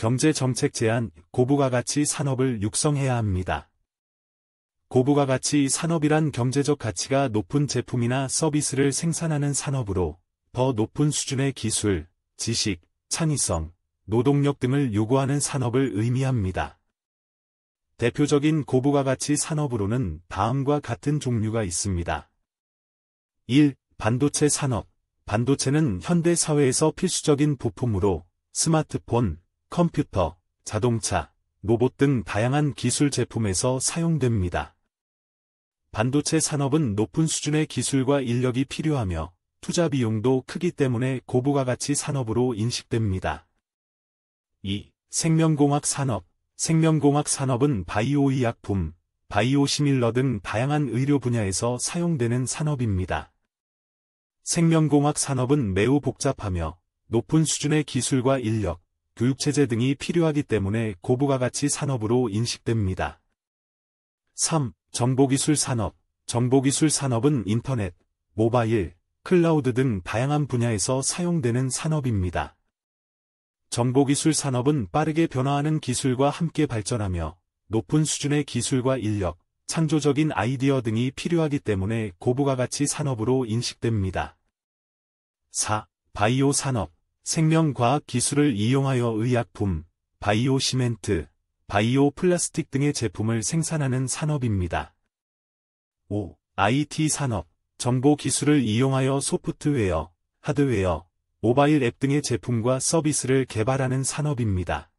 경제 정책 제한 고부가 가치 산업을 육성해야 합니다. 고부가 가치 산업이란 경제적 가치가 높은 제품이나 서비스를 생산하는 산업으로 더 높은 수준의 기술, 지식, 창의성, 노동력 등을 요구하는 산업을 의미합니다. 대표적인 고부가 가치 산업으로는 다음과 같은 종류가 있습니다. 1. 반도체 산업. 반도체는 현대 사회에서 필수적인 부품으로 스마트폰, 컴퓨터, 자동차, 로봇 등 다양한 기술 제품에서 사용됩니다. 반도체 산업은 높은 수준의 기술과 인력이 필요하며 투자 비용도 크기 때문에 고부가가치 산업으로 인식됩니다. 2. 생명공학 산업 생명공학 산업은 바이오 의약품, 바이오 시밀러 등 다양한 의료 분야에서 사용되는 산업입니다. 생명공학 산업은 매우 복잡하며 높은 수준의 기술과 인력, 교육체제 등이 필요하기 때문에 고부가 가치 산업으로 인식됩니다. 3. 정보기술 산업 정보기술 산업은 인터넷, 모바일, 클라우드 등 다양한 분야에서 사용되는 산업입니다. 정보기술 산업은 빠르게 변화하는 기술과 함께 발전하며 높은 수준의 기술과 인력, 창조적인 아이디어 등이 필요하기 때문에 고부가가치 산업으로 인식됩니다. 4. 바이오 산업 생명과학 기술을 이용하여 의약품, 바이오 시멘트, 바이오 플라스틱 등의 제품을 생산하는 산업입니다. 5. IT 산업, 정보 기술을 이용하여 소프트웨어, 하드웨어, 모바일 앱 등의 제품과 서비스를 개발하는 산업입니다.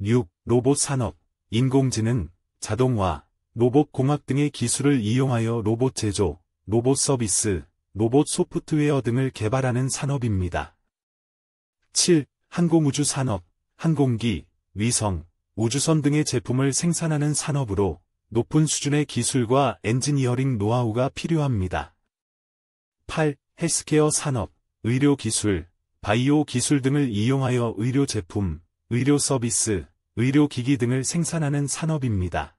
6. 로봇 산업, 인공지능, 자동화, 로봇공학 등의 기술을 이용하여 로봇 제조, 로봇 서비스, 로봇 소프트웨어 등을 개발하는 산업입니다. 7. 항공우주산업, 항공기, 위성, 우주선 등의 제품을 생산하는 산업으로 높은 수준의 기술과 엔지니어링 노하우가 필요합니다. 8. 헬스케어 산업, 의료기술, 바이오 기술 등을 이용하여 의료 제품, 의료 서비스, 의료 기기 등을 생산하는 산업입니다.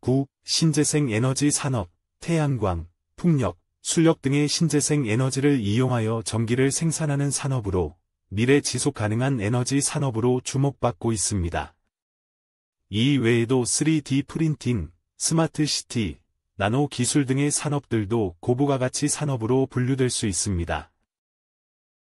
9. 신재생 에너지 산업, 태양광, 풍력, 수력 등의 신재생 에너지를 이용하여 전기를 생산하는 산업으로 미래 지속 가능한 에너지 산업으로 주목받고 있습니다. 이 외에도 3D 프린팅, 스마트 시티, 나노 기술 등의 산업들도 고부가가치 산업으로 분류될 수 있습니다.